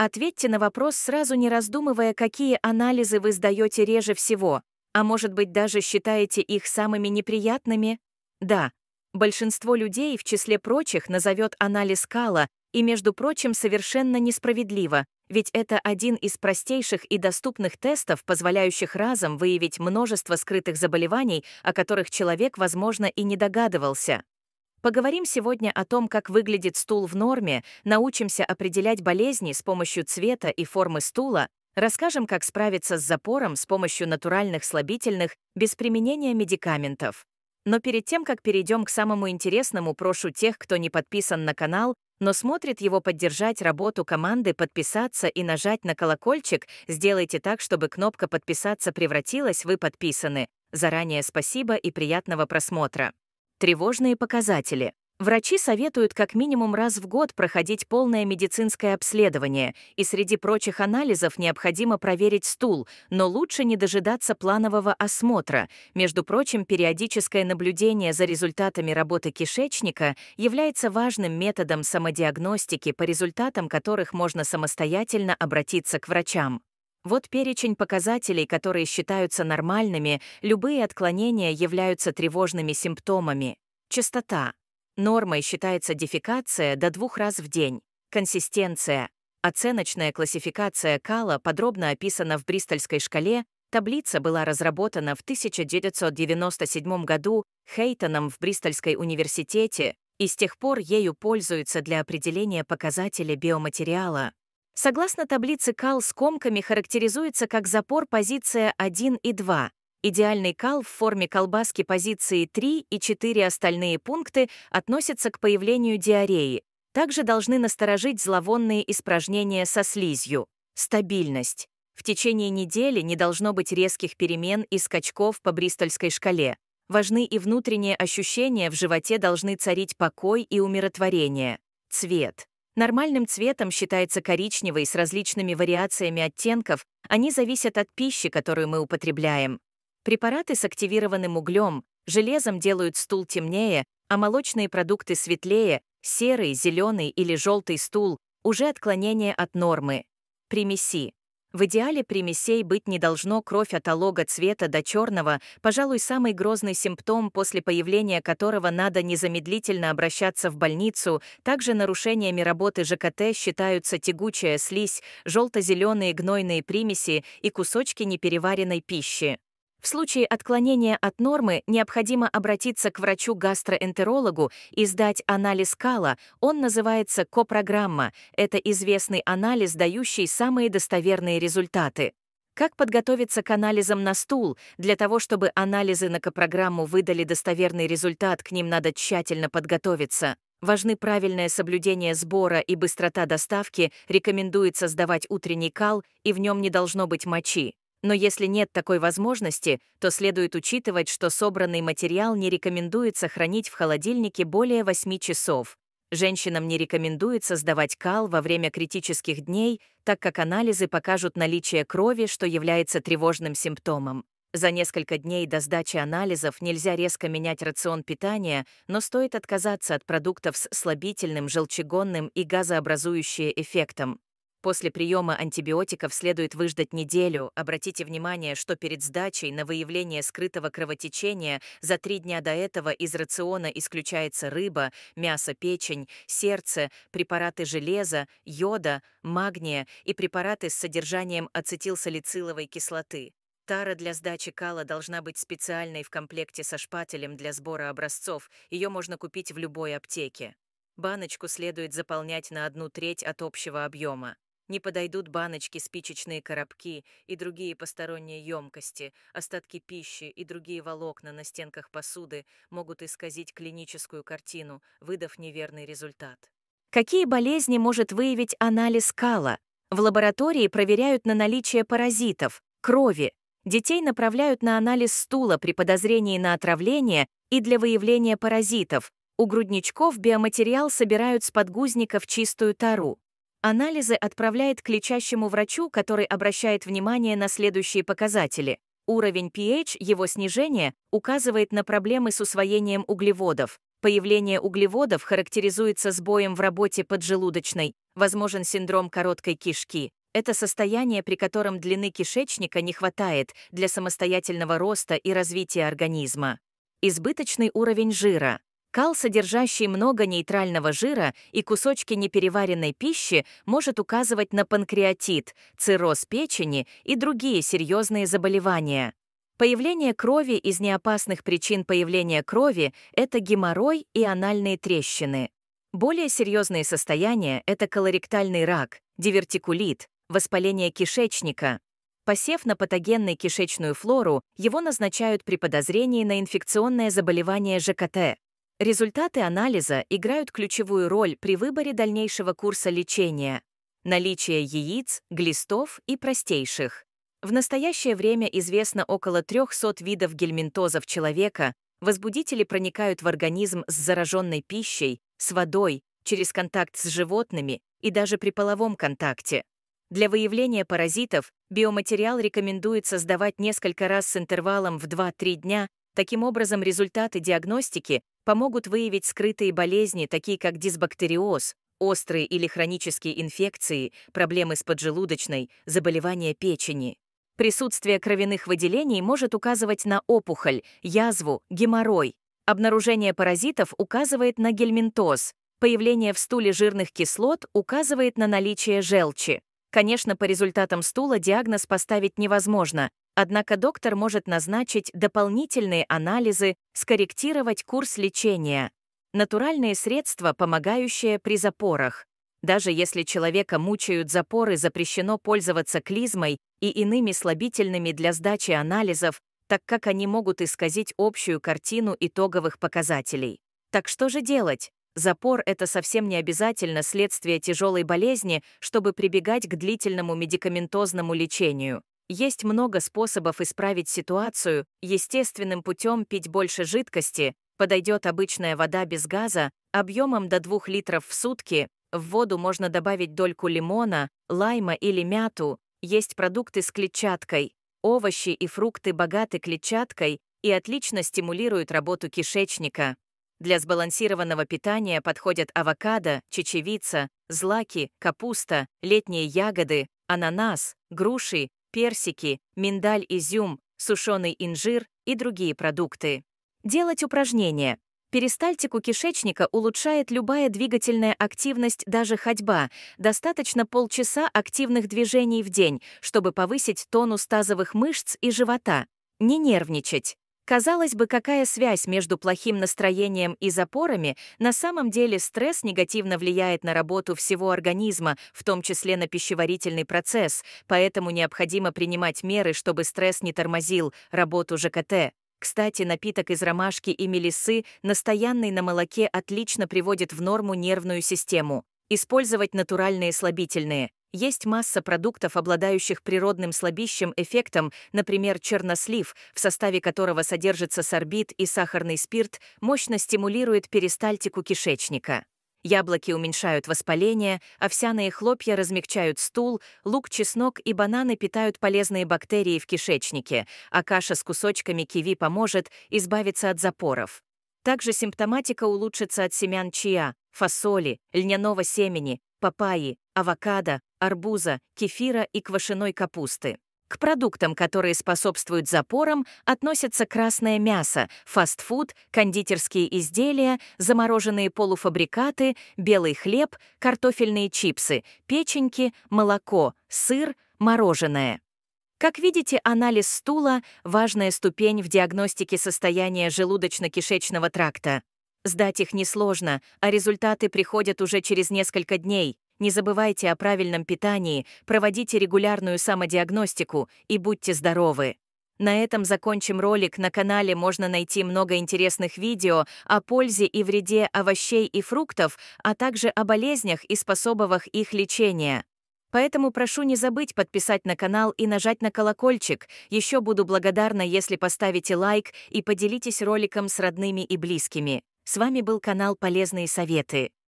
Ответьте на вопрос сразу не раздумывая, какие анализы вы сдаете реже всего, а может быть даже считаете их самыми неприятными? Да, большинство людей, в числе прочих, назовет анализ Кала, и, между прочим, совершенно несправедливо, ведь это один из простейших и доступных тестов, позволяющих разом выявить множество скрытых заболеваний, о которых человек, возможно, и не догадывался. Поговорим сегодня о том, как выглядит стул в норме, научимся определять болезни с помощью цвета и формы стула, расскажем, как справиться с запором с помощью натуральных слабительных без применения медикаментов. Но перед тем, как перейдем к самому интересному, прошу тех, кто не подписан на канал, но смотрит его поддержать работу команды, подписаться и нажать на колокольчик, сделайте так, чтобы кнопка «Подписаться» превратилась «Вы подписаны». Заранее спасибо и приятного просмотра. Тревожные показатели. Врачи советуют как минимум раз в год проходить полное медицинское обследование, и среди прочих анализов необходимо проверить стул, но лучше не дожидаться планового осмотра. Между прочим, периодическое наблюдение за результатами работы кишечника является важным методом самодиагностики, по результатам которых можно самостоятельно обратиться к врачам. Вот перечень показателей, которые считаются нормальными, любые отклонения являются тревожными симптомами. Частота. Нормой считается дефекация до двух раз в день. Консистенция. Оценочная классификация кала подробно описана в Бристольской шкале, таблица была разработана в 1997 году Хейтоном в Бристольской университете и с тех пор ею пользуются для определения показателя биоматериала. Согласно таблице кал с комками характеризуется как запор позиция 1 и 2, идеальный кал в форме колбаски позиции 3 и 4 остальные пункты относятся к появлению диареи, также должны насторожить зловонные испражнения со слизью. Стабильность. В течение недели не должно быть резких перемен и скачков по бристольской шкале. Важны и внутренние ощущения, в животе должны царить покой и умиротворение. Цвет. Нормальным цветом считается коричневый с различными вариациями оттенков, они зависят от пищи, которую мы употребляем. Препараты с активированным углем, железом делают стул темнее, а молочные продукты светлее, серый, зеленый или желтый стул — уже отклонение от нормы. Примеси. В идеале примесей быть не должно кровь от алога цвета до черного, пожалуй, самый грозный симптом, после появления которого надо незамедлительно обращаться в больницу. Также нарушениями работы ЖКТ считаются тягучая слизь, желто-зеленые гнойные примеси и кусочки непереваренной пищи. В случае отклонения от нормы необходимо обратиться к врачу-гастроэнтерологу и сдать анализ кала, он называется копрограмма, это известный анализ, дающий самые достоверные результаты. Как подготовиться к анализам на стул? Для того, чтобы анализы на копрограмму выдали достоверный результат, к ним надо тщательно подготовиться. Важны правильное соблюдение сбора и быстрота доставки, рекомендуется сдавать утренний кал, и в нем не должно быть мочи. Но если нет такой возможности, то следует учитывать, что собранный материал не рекомендуется хранить в холодильнике более 8 часов. Женщинам не рекомендуется сдавать кал во время критических дней, так как анализы покажут наличие крови, что является тревожным симптомом. За несколько дней до сдачи анализов нельзя резко менять рацион питания, но стоит отказаться от продуктов с слабительным, желчегонным и газообразующим эффектом. После приема антибиотиков следует выждать неделю. Обратите внимание, что перед сдачей на выявление скрытого кровотечения за три дня до этого из рациона исключается рыба, мясо, печень, сердце, препараты железа, йода, магния и препараты с содержанием ацетилсалициловой кислоты. Тара для сдачи кала должна быть специальной в комплекте со шпателем для сбора образцов, ее можно купить в любой аптеке. Баночку следует заполнять на одну треть от общего объема. Не подойдут баночки, спичечные коробки и другие посторонние емкости, остатки пищи и другие волокна на стенках посуды могут исказить клиническую картину, выдав неверный результат. Какие болезни может выявить анализ кала? В лаборатории проверяют на наличие паразитов, крови. Детей направляют на анализ стула при подозрении на отравление и для выявления паразитов. У грудничков биоматериал собирают с подгузников чистую тару. Анализы отправляет к лечащему врачу, который обращает внимание на следующие показатели. Уровень pH, его снижение, указывает на проблемы с усвоением углеводов. Появление углеводов характеризуется сбоем в работе поджелудочной, возможен синдром короткой кишки. Это состояние, при котором длины кишечника не хватает для самостоятельного роста и развития организма. Избыточный уровень жира. Кал, содержащий много нейтрального жира и кусочки непереваренной пищи, может указывать на панкреатит, цирроз печени и другие серьезные заболевания. Появление крови из неопасных причин появления крови — это геморрой и анальные трещины. Более серьезные состояния — это колоректальный рак, дивертикулит, воспаление кишечника, Посев на патогенной кишечную флору, его назначают при подозрении на инфекционное заболевание ЖКТ. Результаты анализа играют ключевую роль при выборе дальнейшего курса лечения, наличие яиц, глистов и простейших. В настоящее время известно около 300 видов гельминтозов человека, возбудители проникают в организм с зараженной пищей, с водой, через контакт с животными и даже при половом контакте. Для выявления паразитов биоматериал рекомендуется сдавать несколько раз с интервалом в 2-3 дня Таким образом, результаты диагностики помогут выявить скрытые болезни, такие как дисбактериоз, острые или хронические инфекции, проблемы с поджелудочной, заболевания печени. Присутствие кровяных выделений может указывать на опухоль, язву, геморрой. Обнаружение паразитов указывает на гельминтоз. Появление в стуле жирных кислот указывает на наличие желчи. Конечно, по результатам стула диагноз поставить невозможно, Однако доктор может назначить дополнительные анализы, скорректировать курс лечения, натуральные средства, помогающие при запорах. Даже если человека мучают запоры, запрещено пользоваться клизмой и иными слабительными для сдачи анализов, так как они могут исказить общую картину итоговых показателей. Так что же делать? Запор — это совсем не обязательно следствие тяжелой болезни, чтобы прибегать к длительному медикаментозному лечению. Есть много способов исправить ситуацию, естественным путем пить больше жидкости, подойдет обычная вода без газа, объемом до 2 литров в сутки, в воду можно добавить дольку лимона, лайма или мяту, есть продукты с клетчаткой, овощи и фрукты богаты клетчаткой и отлично стимулируют работу кишечника. Для сбалансированного питания подходят авокадо, чечевица, злаки, капуста, летние ягоды, ананас, груши персики, миндаль, изюм, сушеный инжир и другие продукты. Делать упражнения. Перистальтику кишечника улучшает любая двигательная активность, даже ходьба. Достаточно полчаса активных движений в день, чтобы повысить тонус тазовых мышц и живота. Не нервничать. Казалось бы, какая связь между плохим настроением и запорами, на самом деле стресс негативно влияет на работу всего организма, в том числе на пищеварительный процесс, поэтому необходимо принимать меры, чтобы стресс не тормозил работу ЖКТ. Кстати, напиток из ромашки и мелисы, настоянный на молоке, отлично приводит в норму нервную систему. Использовать натуральные слабительные. Есть масса продуктов, обладающих природным слабищим эффектом, например, чернослив, в составе которого содержится сорбит и сахарный спирт, мощно стимулирует перистальтику кишечника. Яблоки уменьшают воспаление, овсяные хлопья размягчают стул, лук, чеснок и бананы питают полезные бактерии в кишечнике, а каша с кусочками киви поможет избавиться от запоров. Также симптоматика улучшится от семян чиа, фасоли, льняного семени, папайи, авокадо, арбуза, кефира и квашеной капусты. К продуктам, которые способствуют запорам, относятся красное мясо, фастфуд, кондитерские изделия, замороженные полуфабрикаты, белый хлеб, картофельные чипсы, печеньки, молоко, сыр, мороженое. Как видите, анализ стула – важная ступень в диагностике состояния желудочно-кишечного тракта. Сдать их несложно, а результаты приходят уже через несколько дней. Не забывайте о правильном питании, проводите регулярную самодиагностику и будьте здоровы. На этом закончим ролик. На канале можно найти много интересных видео о пользе и вреде овощей и фруктов, а также о болезнях и способах их лечения. Поэтому прошу не забыть подписать на канал и нажать на колокольчик. Еще буду благодарна, если поставите лайк и поделитесь роликом с родными и близкими. С вами был канал «Полезные советы».